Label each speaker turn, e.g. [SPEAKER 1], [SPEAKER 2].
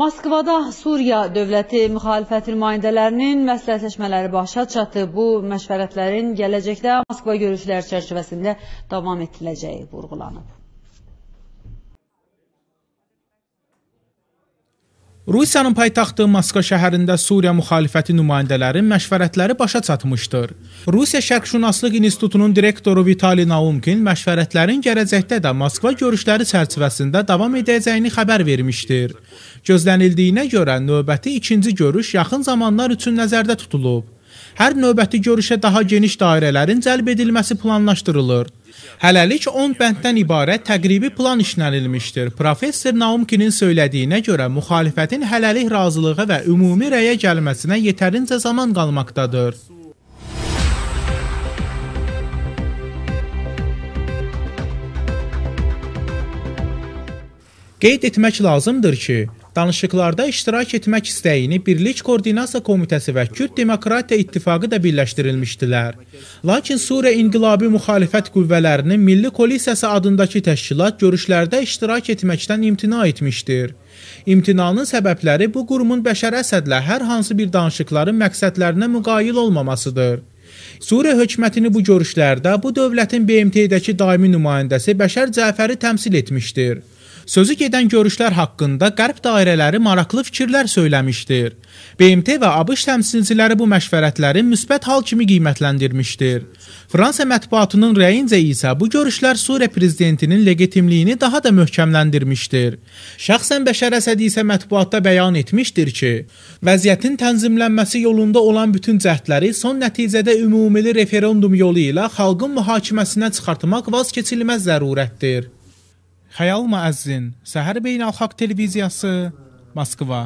[SPEAKER 1] Moskvada Suriya dövləti müxalifət nümayəndələrinin məsləhətləşmələri başa çatıb. Bu məşvərətlərin gələcəkdə Moskva görüşləri çərçivəsində davam etdiriləcəyi vurğulanıb. Rusiyanın paytaxtı Moskva şəhərində Suriya müxalifəti nümayəndələri məşvərətləri başa çatmışdır. Rusiya Şərqşünaslıq İnstitutunun direktoru Vitali Naumkin məşvərətlərin gələcəkdə də Moskva görüşləri çərçivəsində davam edəcəyini xəbər vermişdir. Gözlənildiyinə görə növbəti ikinci görüş yaxın zamanlar üçün nəzərdə tutulub. Hər növbəti görüşə daha geniş dairələrin cəlb edilməsi planlaşdırılır. Hələlik 10 bənddən ibarət təqribi plan işlənilmişdir. Professor Naumkinin söylədiyinə görə müxalifətin hələlik razılığa və ümumi rəyə gəlməsinə yetərincə zaman qalmaqdadır. Qeyd etmək lazımdır ki, Danışıqlarda iştirak etmək istəyini Birlik Koordinasiya Komitəsi və Kürd Demokratiya İttifaqı da birləşdirilmişdilər. Lakin Suriya İnqilabi Müxalifət Qüvvələrinin Milli Koalisiyası adındakı təşkilat görüşlərdə iştirak etməkdən imtina etmişdir. İmtinanın səbəbləri bu qurumun Bəşər Əsədlə hər hansı bir danışıqların məqsədlərinə müqayil olmamasıdır. Suriya hökumətini bu görüşlərdə bu dövlətin BMT-dəki daimi nümayəndəsi Bəşər Cəfəri təmsil etmişdir. Sözü gedən görüşlər haqqında qərb dairələri maraqlı fikirlər söyləmişdir. BMT və ABŞ təmsilçiləri bu məşvərətləri müsbət hal kimi qiymətləndirmişdir. Fransa mətbuatının rəyincə isə bu görüşlər Suriya prezidentinin legitimliyini daha da möhkəmləndirmişdir. Şəxsən Bəşər Əsəd isə mətbuatda bəyan etmişdir ki, vəziyyətin tənzimlənməsi yolunda olan bütün cəhdləri son nəticədə ümumili referendum yolu ilə xalqın mühakiməsinə çıxartmaq vazkeçilməz zərurətdir. Xəyal Müəzzin, Səhər Beynəlxalq Televiziyası, Moskva.